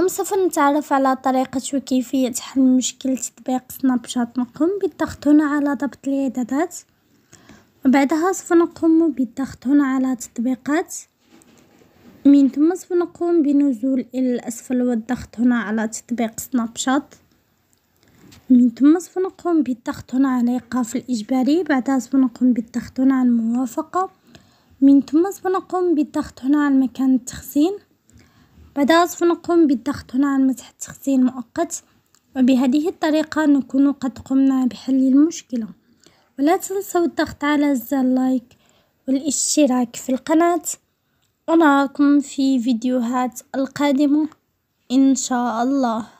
اليوم سوف نتعرف على طريقة وكيفية حل مشكل تطبيق سناب شات نقوم بالضغط هنا على ضبط الاعدادات وبعدها سوف نقوم بالضغط هنا على تطبيقات من ثم سوف نقوم بنزول الى الاسفل والضغط هنا على تطبيق سناب شات من ثم سوف نقوم بالضغط هنا على ايقاف الاجباري بعدها سوف نقوم بالضغط هنا على الموافقة من ثم سوف نقوم بالضغط هنا على مكان التخزين بدأت نقوم بالضغط هنا على مسح التخزين مؤقت، وبهذه الطريقة نكون قد قمنا بحل المشكلة، ولا تنسوا الضغط على زر لايك والاشتراك في القناة، ونراكم في فيديوهات القادمة إن شاء الله.